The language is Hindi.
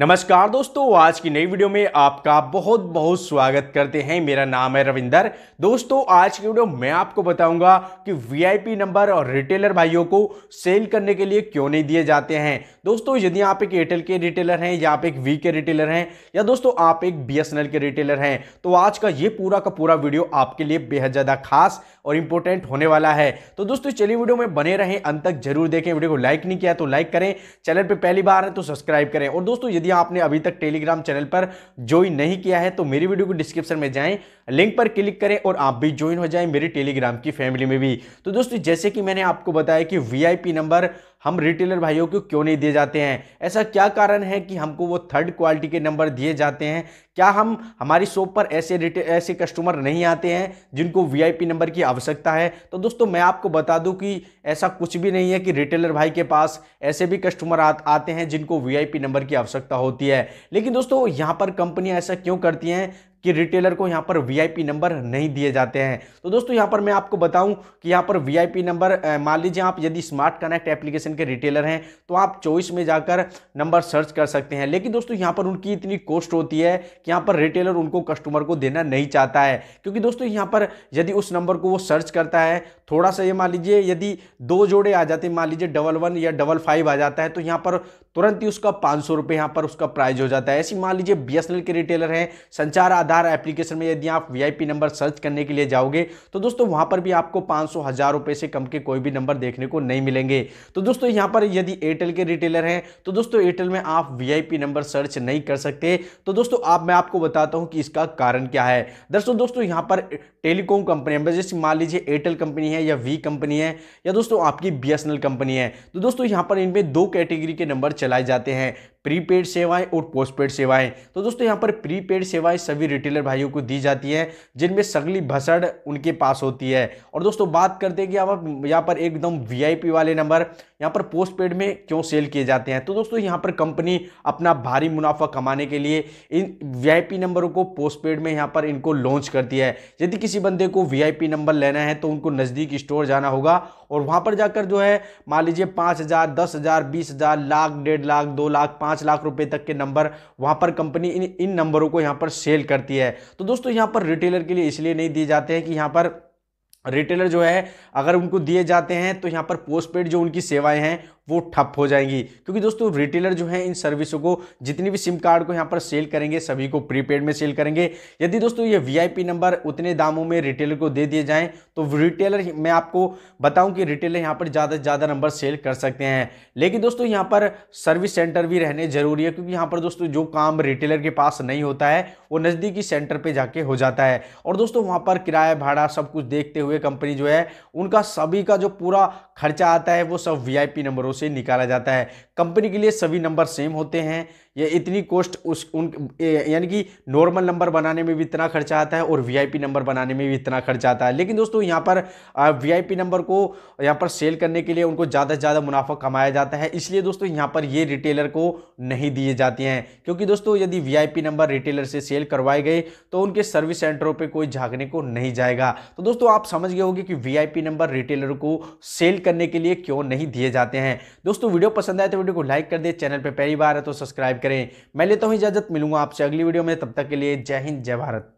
नमस्कार दोस्तों आज की नई वीडियो में आपका बहुत बहुत स्वागत करते हैं मेरा नाम है रविंदर दोस्तों आज की वीडियो मैं आपको बताऊंगा कि वीआईपी नंबर और रिटेलर भाइयों को सेल करने के लिए क्यों नहीं दिए जाते हैं दोस्तों यदि आप एक एयरटेल के रिटेलर हैं या आप एक वी के रिटेलर हैं या दोस्तों आप एक बी के रिटेलर हैं तो आज का ये पूरा का पूरा वीडियो आपके लिए बेहद ज़्यादा खास और इंपॉर्टेंट होने वाला है तो दोस्तों चलिए वीडियो में बने रहें अंत तक जरूर देखें वीडियो को लाइक नहीं किया तो लाइक करें चैनल पर पहली बार है तो सब्सक्राइब करें और दोस्तों यदि यदि आपने अभी तक टेलीग्राम चैनल पर ज्वाइन नहीं किया है तो मेरी वीडियो को डिस्क्रिप्शन में जाएं लिंक पर क्लिक करें और आप भी ज्वाइन हो जाएं मेरी टेलीग्राम की फैमिली में भी तो दोस्तों जैसे कि मैंने आपको बताया कि वीआईपी नंबर हम रिटेलर भाइयों को क्यों नहीं दिए जाते हैं ऐसा क्या कारण है कि हमको वो थर्ड क्वालिटी के नंबर दिए जाते हैं क्या हम हमारी शॉप पर ऐसे रिटे ऐसे कस्टमर नहीं आते हैं जिनको वीआईपी नंबर की आवश्यकता है तो दोस्तों मैं आपको बता दूं कि ऐसा कुछ भी नहीं है कि रिटेलर भाई के पास ऐसे भी कस्टमर आ, आते हैं जिनको वीआईपी नंबर की आवश्यकता होती है लेकिन दोस्तों यहाँ पर कंपनियाँ ऐसा क्यों करती हैं कि रिटेलर को यहाँ पर वीआईपी नंबर नहीं दिए जाते हैं तो दोस्तों यहाँ पर मैं आपको बताऊँ कि यहाँ पर वी नंबर मान लीजिए आप यदि स्मार्ट कनेक्ट एप्लीकेशन के रिटेलर हैं तो आप चॉइस में जाकर नंबर सर्च कर सकते हैं लेकिन दोस्तों यहाँ पर उनकी इतनी कॉस्ट होती है कि यहाँ पर रिटेलर उनको कस्टमर को देना नहीं चाहता है क्योंकि दोस्तों यहाँ पर यदि उस नंबर को वो सर्च करता है थोड़ा सा ये मान लीजिए यदि दो जोड़े आ जाते हैं मान लीजिए डबल वन या डबल फाइव आ जाता है तो यहाँ पर तुरंत ही उसका पाँच सौ रुपये यहाँ पर उसका प्राइज हो जाता है ऐसी मान लीजिए बी के रिटेलर हैं संचार आधार आधार एप्लीकेशन में यदि आप वीआईपी नंबर सर्च करने के लिए जाओगे तो दोस्तों वहाँ पर भी आपको पाँच सौ हज़ार रुपये से कम के कोई भी नंबर देखने को नहीं मिलेंगे तो दोस्तों यहाँ पर यदि एयरटेल के रिटेलर हैं तो दोस्तों एयरटेल में आप वीआईपी नंबर सर्च नहीं कर सकते तो दोस्तों आप मैं आपको बताता हूँ कि इसका कारण क्या है दरअसल दोस्तों यहाँ पर टेलीकॉम कंपनी जैसे मान लीजिए एयरटेल कंपनी है या वी कंपनी है या दोस्तों आपकी बी कंपनी है तो दोस्तों यहाँ पर इनमें दो कैटेगरी के नंबर चलाए जाते हैं प्रीपेड सेवाएं और पोस्टपेड सेवाएं तो दोस्तों यहाँ पर प्रीपेड सेवाएं सभी रिटेलर भाइयों को दी जाती हैं जिनमें सगली भसड़ उनके पास होती है और दोस्तों बात करते हैं कि आप यहाँ पर एकदम वीआईपी वाले नंबर यहाँ पर पोस्टपेड में क्यों सेल किए जाते हैं तो दोस्तों यहाँ पर कंपनी अपना भारी मुनाफा कमाने के लिए इन वी नंबरों को पोस्टपेड में यहाँ पर इनको लॉन्च करती है यदि किसी बंदे को वी नंबर लेना है तो उनको नज़दीक स्टोर जाना होगा और वहाँ पर जाकर जो है मान लीजिए पाँच हज़ार दस हज़ार बीस हज़ार लाख डेढ़ लाख दो लाख पाँच पांच लाख रुपए तक के नंबर वहां पर कंपनी इन इन नंबरों को यहां पर सेल करती है तो दोस्तों यहां पर रिटेलर के लिए इसलिए नहीं दिए जाते हैं कि यहां पर रिटेलर जो है अगर उनको दिए जाते हैं तो यहाँ पर पोस्ट पेड जो उनकी सेवाएं हैं वो ठप हो जाएंगी क्योंकि दोस्तों रिटेलर जो है इन सर्विसों को जितनी भी सिम कार्ड को यहाँ पर सेल करेंगे सभी को प्रीपेड में सेल करेंगे यदि दोस्तों ये वी नंबर उतने दामों में रिटेलर को दे दिए जाएँ तो रिटेलर मैं आपको बताऊँ कि रिटेलर यहाँ पर ज़्यादा से ज़्यादा नंबर सेल कर सकते हैं लेकिन दोस्तों यहाँ पर सर्विस सेंटर भी रहने जरूरी है क्योंकि यहाँ पर दोस्तों जो काम रिटेलर के पास नहीं होता है वो नज़दीकी सेंटर पर जाके हो जाता है और दोस्तों वहाँ पर किराया भाड़ा सब कुछ देखते हुए कंपनी जो है उनका सभी का जो पूरा खर्चा आता है वो सब वी नंबरों से निकाला जाता है कंपनी के लिए सभी नंबर सेम होते हैं ये इतनी कॉस्ट उस उन यानी कि नॉर्मल नंबर बनाने में भी इतना खर्चा आता है और वीआईपी नंबर बनाने में भी इतना खर्चा आता है लेकिन दोस्तों यहाँ पर वीआईपी नंबर को यहाँ पर सेल करने के लिए उनको ज़्यादा से ज़्यादा मुनाफा कमाया जाता है इसलिए दोस्तों यहाँ पर ये रिटेलर को नहीं दिए जाते हैं क्योंकि दोस्तों यदि वी नंबर रिटेलर से सेल करवाए गए तो उनके सर्विस सेंटरों पर कोई झाँकने को नहीं जाएगा तो दोस्तों आप समझ गए होगी कि वी नंबर रिटेलर को सेल करने के लिए क्यों नहीं दिए जाते हैं दोस्तों वीडियो पसंद आए तो वीडियो को लाइक कर दे चैनल पर पहली बार है तो सब्सक्राइब करें मैं लेता हूँ इजाज़त मिलूंगा आपसे अगली वीडियो में तब तक के लिए जय हिंद जय भारत